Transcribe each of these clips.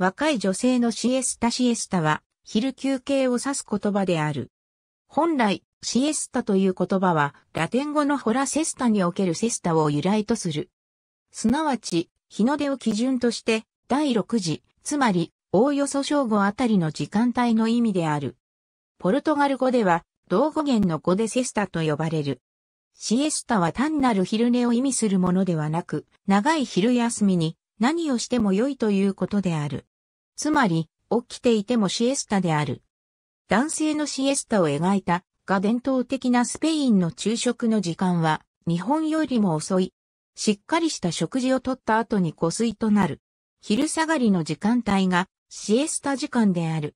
若い女性のシエスタシエスタは、昼休憩を指す言葉である。本来、シエスタという言葉は、ラテン語のホラセスタにおけるセスタを由来とする。すなわち、日の出を基準として、第6時、つまり、おおよそ正午あたりの時間帯の意味である。ポルトガル語では、同語源の語でセスタと呼ばれる。シエスタは単なる昼寝を意味するものではなく、長い昼休みに何をしても良いということである。つまり、起きていてもシエスタである。男性のシエスタを描いたが伝統的なスペインの昼食の時間は日本よりも遅い。しっかりした食事をとった後に湖水となる。昼下がりの時間帯がシエスタ時間である。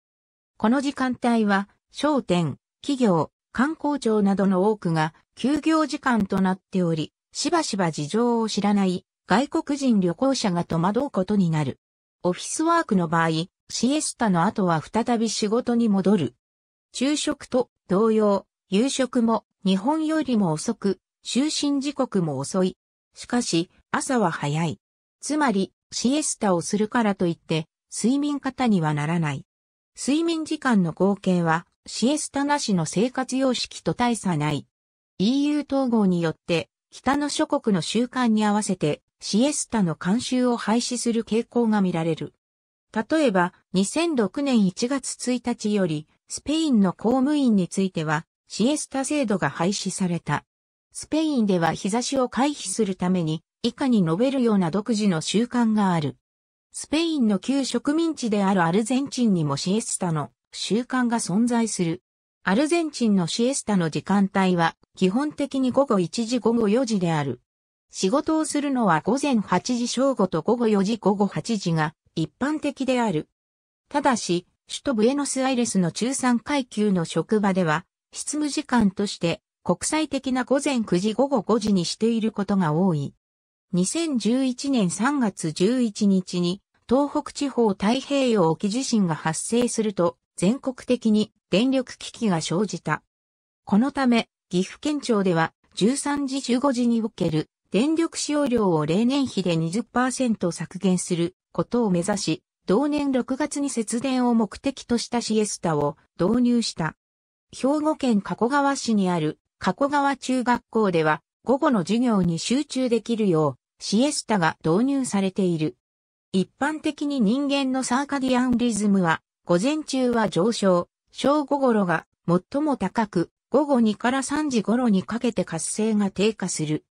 この時間帯は商店、企業、観光庁などの多くが休業時間となっており、しばしば事情を知らない外国人旅行者が戸惑うことになる。オフィスワークの場合、シエスタの後は再び仕事に戻る。昼食と同様、夕食も日本よりも遅く、就寝時刻も遅い。しかし、朝は早い。つまり、シエスタをするからといって、睡眠型にはならない。睡眠時間の合計は、シエスタなしの生活様式と大差ない。EU 統合によって、北の諸国の習慣に合わせてシエスタの慣習を廃止する傾向が見られる。例えば、2006年1月1日より、スペインの公務員については、シエスタ制度が廃止された。スペインでは日差しを回避するために、以下に述べるような独自の習慣がある。スペインの旧植民地であるアルゼンチンにもシエスタの習慣が存在する。アルゼンチンのシエスタの時間帯は、基本的に午後1時午後4時である。仕事をするのは午前8時正午と午後4時午後8時が一般的である。ただし、首都ブエノスアイレスの中産階級の職場では、執務時間として国際的な午前9時午後5時にしていることが多い。2011年3月11日に東北地方太平洋沖地震が発生すると全国的に電力危機が生じた。このため岐阜県庁では13時15時における電力使用量を例年比で20%削減することを目指し、同年6月に節電を目的としたシエスタを導入した。兵庫県加古川市にある加古川中学校では午後の授業に集中できるようシエスタが導入されている。一般的に人間のサーカディアンリズムは午前中は上昇、正午頃が最も高く、午後2から3時頃にかけて活性が低下する。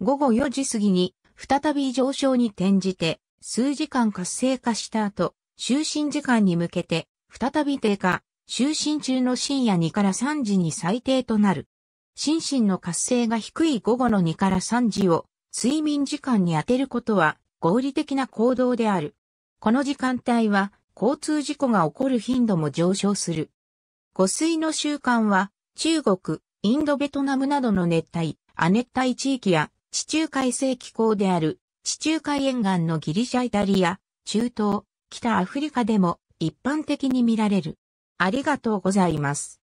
午後4時過ぎに再び上昇に転じて数時間活性化した後、就寝時間に向けて再び低下、就寝中の深夜2から3時に最低となる。心身の活性が低い午後の2から3時を睡眠時間に当てることは合理的な行動である。この時間帯は交通事故が起こる頻度も上昇する。誤水の習慣は中国、インドベトナムなどの熱帯、亜熱帯地域や地中海性気候である地中海沿岸のギリシャイタリア、中東、北アフリカでも一般的に見られる。ありがとうございます。